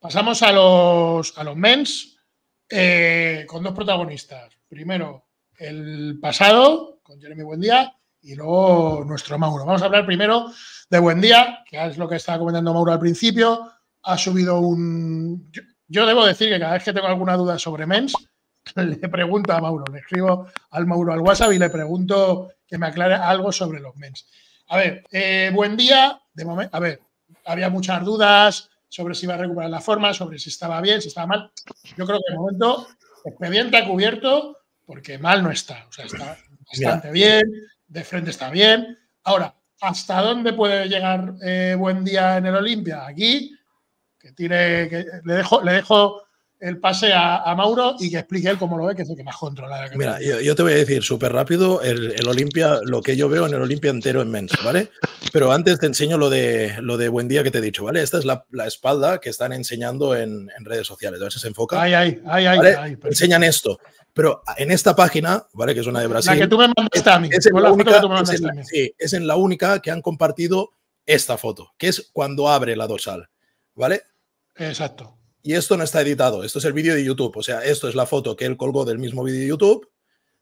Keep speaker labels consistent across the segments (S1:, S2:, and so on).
S1: Pasamos a los, mens eh, con dos protagonistas. Primero, el pasado con Jeremy Buendía y luego nuestro Mauro. Vamos a hablar primero de Buendía, que es lo que estaba comentando Mauro al principio. Ha subido un... Yo, debo decir que cada vez que tengo alguna duda sobre mens, le pregunto a Mauro, le escribo al Mauro al WhatsApp y le pregunto que me aclare algo sobre los mens. A ver, eh, Buendía, De momento, a ver, había muchas dudas, sobre si iba a recuperar la forma, sobre si estaba bien, si estaba mal. Yo creo que de momento expediente ha cubierto porque mal no está. O sea, está bastante bien, de frente está bien. Ahora, ¿hasta dónde puede llegar eh, Buen Día en el Olimpia? Aquí, que tiene, que le dejo, le dejo el pase a, Mauro y que explique él cómo lo ve, que es el que más controla.
S2: Mira, yo, te voy a decir súper rápido el, Olimpia, lo que yo veo en el Olimpia entero en Mensa, ¿vale? Pero antes te enseño lo de, lo de buen día que te he dicho, ¿vale? Esta es la, espalda que están enseñando en, redes sociales, a ver si se enfoca. Ay, ay, ay, Enseñan esto. Pero en esta página, ¿vale? Que es una de Brasil. La que tú me sí, es en la única que han compartido esta foto, que es cuando abre la dorsal, ¿vale?
S1: Exacto.
S2: Y esto no está editado, esto es el vídeo de YouTube, o sea, esto es la foto que él colgó del mismo vídeo de YouTube,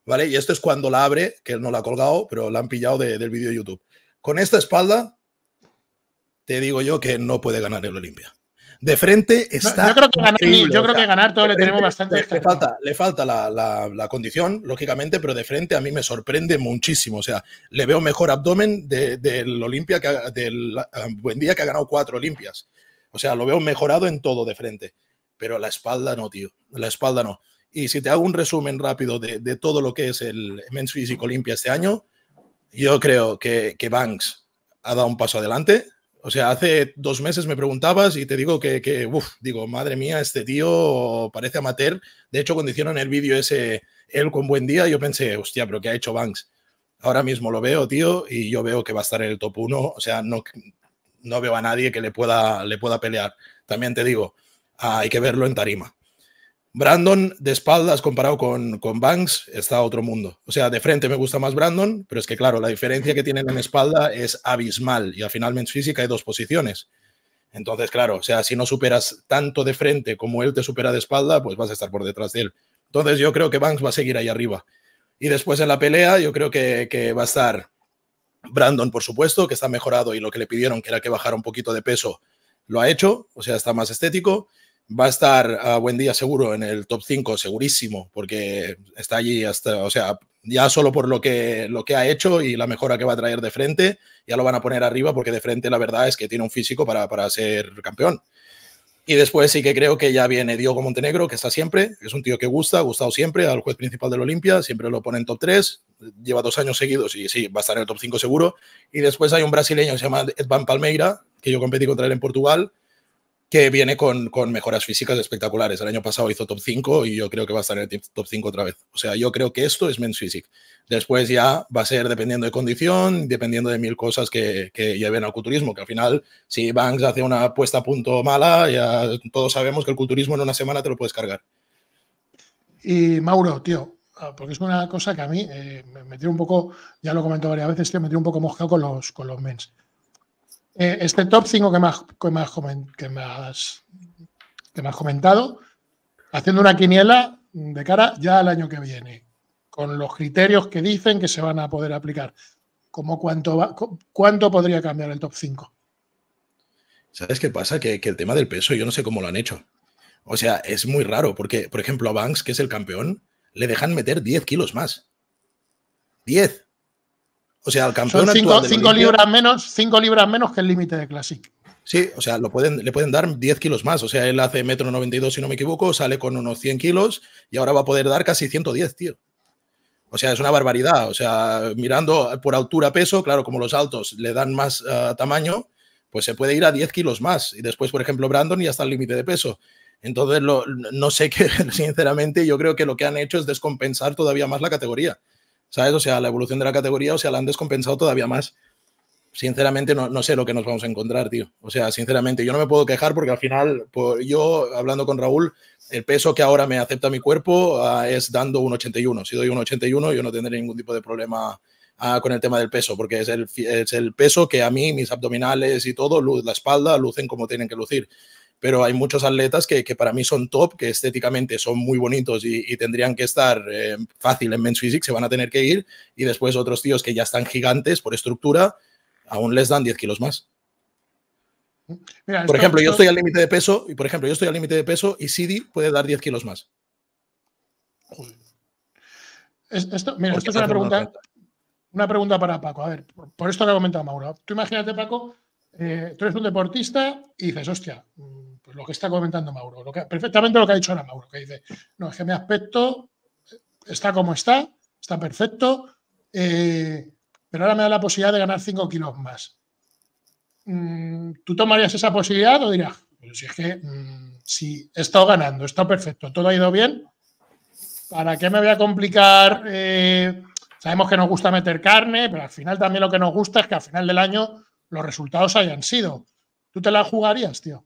S2: ¿vale? Y esto es cuando la abre, que él no la ha colgado, pero la han pillado del vídeo de YouTube. Con esta espalda, te digo yo que no puede ganar el Olimpia. De frente está. yo, creo que ganar, yo todo le tenemos bastante. Le, le falta, le falta la, condición, lógicamente, pero de frente a mí me sorprende muchísimo. O sea, le veo mejor abdomen del Olimpia, que, del ah, Buen Día, que ha ganado cuatro Olimpias. O sea, lo veo mejorado en todo de frente, pero la espalda no, tío, la espalda no. Y si te hago un resumen rápido de, todo lo que es el Men's Físico Olimpia este año, yo creo que, Banks ha dado un paso adelante. O sea, hace dos meses me preguntabas y te digo que, uff, digo, madre mía, este tío parece amateur. De hecho, cuando hicieron el vídeo ese, él con buen día, yo pensé, hostia, pero ¿qué ha hecho Banks? Ahora mismo lo veo, tío, y yo veo que va a estar en el top 1. O sea, no, no veo a nadie que le pueda, le pueda pelear. También te digo, hay que verlo en tarima. Brandon de espaldas comparado con, con, Banks está otro mundo. O sea, de frente me gusta más Brandon, pero es que claro, la diferencia que tienen en espalda es abismal y al final en Física hay dos posiciones. Entonces, claro, o sea, si no superas tanto de frente como él te supera de espalda, pues vas a estar por detrás de él. Entonces yo creo que Banks va a seguir ahí arriba. Y después en la pelea yo creo que, que va a estar Brandon, por supuesto, que está mejorado y lo que le pidieron, que era que bajara un poquito de peso, lo ha hecho, o sea, está más estético. Va a estar a buen día seguro en el top 5, segurísimo, porque está allí hasta, o sea, ya solo por lo que, lo que ha hecho y la mejora que va a traer de frente, ya lo van a poner arriba porque de frente la verdad es que tiene un físico para, para ser campeón. Y después sí que creo que ya viene Diego Montenegro, que está siempre, es un tío que gusta, ha gustado siempre al juez principal del Olimpia, siempre lo pone en top 3, lleva dos años seguidos y sí, va a estar en el top 5 seguro. Y después hay un brasileño que se llama Edvan Palmeira, que yo competí contra él en Portugal, que viene con, con, mejoras físicas espectaculares. El año pasado hizo top 5 y yo creo que va a estar en el top 5 otra vez. O sea, yo creo que esto es Men's Physique. Después ya va a ser dependiendo de condición, dependiendo de mil cosas que, que lleven al culturismo, que al final, si Banks hace una apuesta a punto mala, ya todos sabemos que el culturismo en una semana te lo puedes cargar.
S1: Y Mauro, tío, ah, porque es una cosa que a mí eh, me tiene un poco, ya lo he varias veces, me tiene un poco mojado con los, con los mens. Eh, este top 5 que más que, que, comentado, haciendo una quiniela de cara ya al año que viene, con los criterios que dicen que se van a poder aplicar. ¿Cómo cuánto, cuánto podría cambiar el top 5?
S2: ¿Sabes qué pasa? Que, que, el tema del peso, yo no sé cómo lo han hecho. O sea, es muy raro, porque, por ejemplo, a Banks, que es el campeón, le dejan meter 10 kilos más. 10. O sea, al campeón. Son cinco, libras
S1: menos, cinco libras menos que el límite de Classic.
S2: Sí, o sea, lo pueden, le pueden dar 10 kilos más. O sea, él hace metro 92, si no me equivoco, sale con unos 100 kilos y ahora va a poder dar casi 110, tío. O sea, es una barbaridad. O sea, mirando por altura peso, claro, como los altos le dan más ah, tamaño, pues se puede ir a 10 kilos más. Y después, por ejemplo, Brandon ya está al límite de peso. Entonces, no sé qué, sinceramente, yo creo que lo que han hecho es descompensar todavía más la categoría. ¿sabes? O sea, la evolución de la categoría, o sea, la han descompensado todavía más. Sinceramente, no, no sé lo que nos vamos a encontrar, tío. O sea, sinceramente, yo no me puedo quejar porque al final, pues, yo hablando con Raúl, el peso que ahora me acepta mi cuerpo ah, es dando un 81. Si doy un 81, yo no tendré ningún tipo de problema ah, con el tema del peso, porque es el, es el peso que a mí, mis abdominales y todo, la espalda, lucen como tienen que lucir pero hay muchos atletas que, para mí son top, que estéticamente son muy bonitos y, tendrían que estar eh, fácil en Men's Physique, se van a tener que ir, y después otros tíos que ya están gigantes por estructura, aún les dan 10 kilos más. por ejemplo, yo estoy al límite de peso, y por ejemplo, yo estoy al límite de peso y Sidi puede dar 10 kilos más.
S1: Esto, mira, esto es una pregunta, una pregunta para Paco. A ver, por, esto que ha comentado Mauro. Tú imagínate, Paco, eh, tú eres un deportista y dices, hostia, mm, lo que está comentando Mauro, perfectamente lo que ha dicho ahora Mauro, que dice, no, es que mi aspecto está como está, está perfecto, eh, pero ahora me da la posibilidad de ganar 5 kilos más. Mm, ¿Tú tomarías esa posibilidad o dirás, si es que mm, si he estado ganando, he estado perfecto, todo ha ido bien, ¿para qué me voy a complicar? Eh, sabemos que nos gusta meter carne, pero al final también lo que nos gusta es que al final del año los resultados hayan sido. ¿Tú te la jugarías, tío?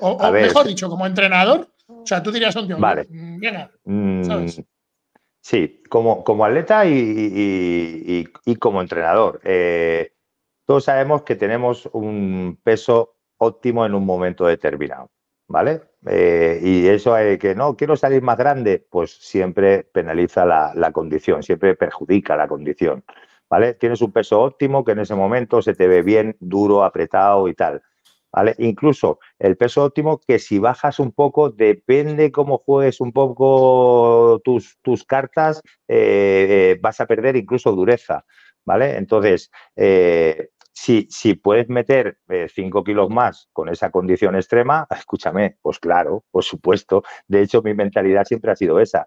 S1: O, mejor dicho, como entrenador. O sea, tú dirías un tío, vale. Mm,
S3: mm, sí, como, atleta y, como entrenador. Eh, todos sabemos que tenemos un peso óptimo en un momento determinado, ¿vale? Eh, y eso es que no, quiero salir más grande, pues siempre penaliza la, la condición, siempre perjudica la condición, ¿vale? Tienes un peso óptimo que en ese momento se te ve bien, duro, apretado y tal Incluso el peso óptimo que si bajas un poco, depende cómo juegues un poco tus, tus cartas, eh, eh, vas a perder incluso dureza, ¿vale? Entonces, eh, si, si, puedes meter 5 kilos más con esa condición extrema, escúchame, pues claro, por supuesto. De hecho, mi mentalidad siempre ha sido esa.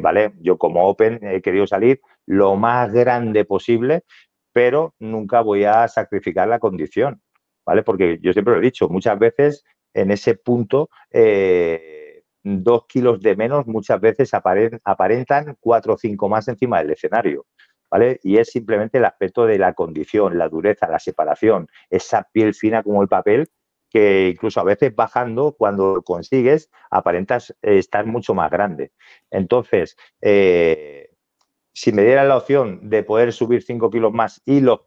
S3: ¿Vale? Yo como Open he querido salir lo más grande posible, pero nunca voy a sacrificar la condición. ¿vale? Porque yo siempre lo he dicho, muchas veces en ese punto eh, dos kilos de menos muchas veces aparentan cuatro o cinco más encima del escenario. ¿Vale? Y es simplemente el aspecto de la condición, la dureza, la separación, esa piel fina como el papel que incluso a veces bajando, cuando consigues, aparentas estar mucho más grande. Entonces, eh, si me diera la opción de poder subir cinco kilos más y los,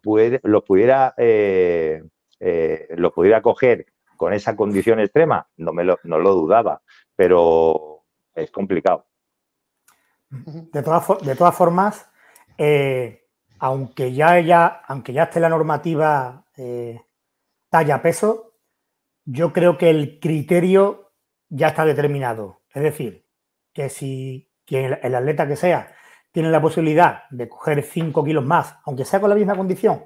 S3: los pudiera eh, eh, lo pudiera coger con esa condición extrema, no, me lo, no lo dudaba, pero es complicado.
S4: De todas, formas, eh, aunque, ya, ella aunque ya esté la normativa eh, talla-peso, yo creo que el criterio ya está determinado. Es decir, que si el atleta que sea tiene la posibilidad de coger 5 kilos más, aunque sea con la misma condición,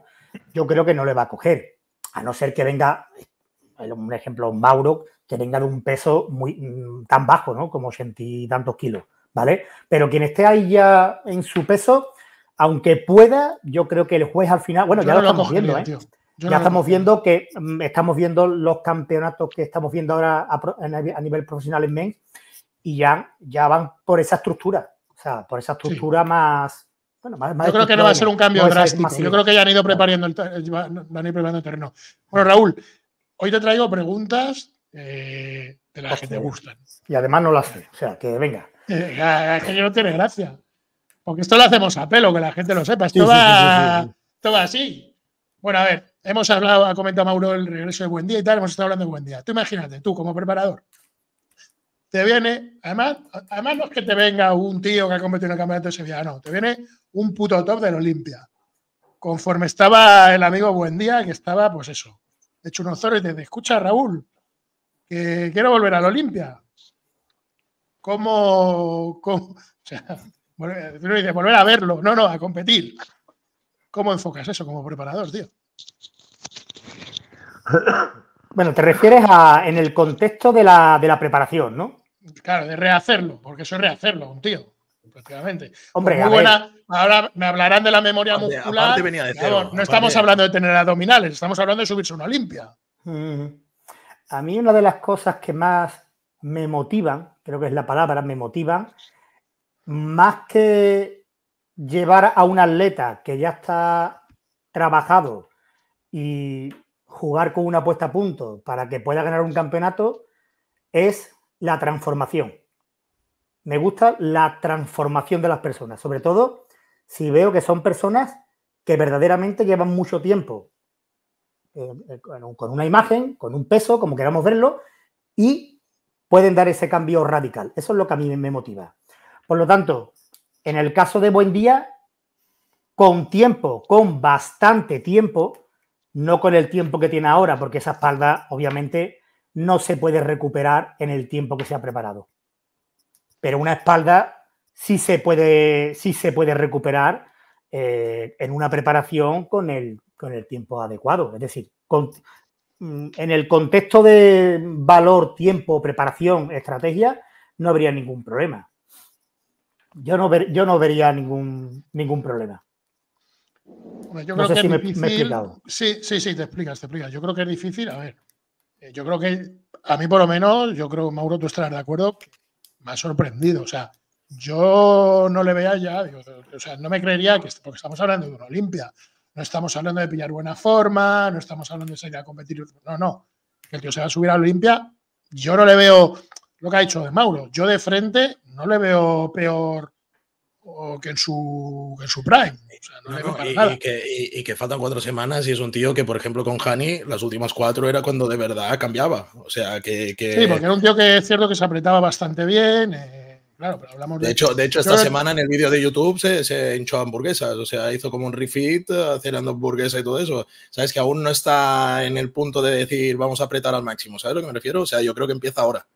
S4: yo creo que no le va a coger a no ser que venga, un ejemplo, Mauro, que venga de un peso muy mm, tan bajo, ¿no? Como sentí y tantos kilos, ¿vale? Pero quien esté ahí ya en su peso, aunque pueda, yo creo que el juez al final, bueno, ya lo, estamos viendo, ¿eh? ya estamos viendo que mm, estamos viendo los campeonatos que estamos viendo ahora a, nivel profesional en men y ya, ya van por esa estructura, o sea, por esa estructura más, yo creo que no va a ser un cambio drástico. Yo creo que ya han ido eh, preparando el, terreno.
S1: Bueno, Raúl, hoy te traigo preguntas
S4: eh, de las que te gustan. Y además no lo hace. O sea, que venga.
S1: Eh, es que no tiene gracia. Porque esto lo hacemos a pelo, que la gente lo sepa. Esto, va, así. Bueno, a ver, hemos hablado, ha comentado Mauro el regreso de Buen Día y tal, hemos estado hablando de Buen Día. Tú imagínate, tú como preparador, te viene, además, además no es que te venga un tío que ha competido en el campeonato de Sevilla, no, te viene un puto top del Olimpia. Conforme estaba el amigo Buendía, que estaba, pues eso, hecho unos zorros y dice, escucha Raúl, que quiero volver al Olimpia. ¿Cómo? o sea, volver, volver a verlo, no, no, a competir. ¿Cómo enfocas eso como preparador, tío?
S4: Bueno, te refieres a en el contexto de la, preparación, ¿no?
S1: Claro, de rehacerlo, porque eso es rehacerlo, un tío, prácticamente. Hombre, buena, Ahora me hablarán de la memoria muscular. no estamos hablando de tener abdominales, estamos hablando de subirse una limpia.
S4: Mm. A mí una de las cosas que más me motivan, creo que es la palabra, me motivan, más que llevar a un atleta que ya está trabajado y jugar con una puesta a punto para que pueda ganar un campeonato, es la transformación. Me gusta la transformación de las personas, sobre todo si veo que son personas que verdaderamente llevan mucho tiempo eh, eh, con una imagen, con un peso, como queramos verlo, y pueden dar ese cambio radical. Eso es lo que a mí me motiva. Por lo tanto, en el caso de Buen Día, con tiempo, con bastante tiempo, no con el tiempo que tiene ahora, porque esa espalda obviamente no se puede recuperar en el tiempo que se ha preparado. Pero una espalda si se puede, si se puede recuperar eh, en una preparación con el, con el tiempo adecuado. Es decir, con, mm, en el contexto de valor, tiempo, preparación, estrategia, no habría ningún problema. Yo no, yo no vería ningún, ningún problema.
S1: no sé si me, he explicado. Sí, sí, sí, te explicas, te explicas. Yo creo que es difícil, a ver, eh, yo creo que, a mí por lo menos, yo creo, Mauro, tú estarás de acuerdo, me ha sorprendido. O sea, yo no le veía ya, o sea, no me creería que, porque estamos hablando de una Olimpia, no estamos hablando de pillar buena forma, no estamos hablando de salir a competir, no, no, que el tío se va a subir a la Olimpia, yo no le veo lo que ha hecho de Mauro, yo de frente no le veo peor que en su, en su prime. O
S2: sea, no y, que, y, que, faltan cuatro semanas y es un tío que, por ejemplo, con Hani, las últimas cuatro era cuando de verdad cambiaba. O sea, que, Sí, porque era un
S1: tío que es cierto que se apretaba bastante bien. Eh, hablamos de. hecho, de hecho esta semana
S2: en el vídeo de YouTube se, se, hinchó hamburguesas. O sea, hizo como un refit haciendo eh, hamburguesa y todo eso. Sabes que aún no está en el punto de decir vamos a apretar al máximo. ¿Sabes a lo que me refiero? O sea, yo creo que empieza ahora.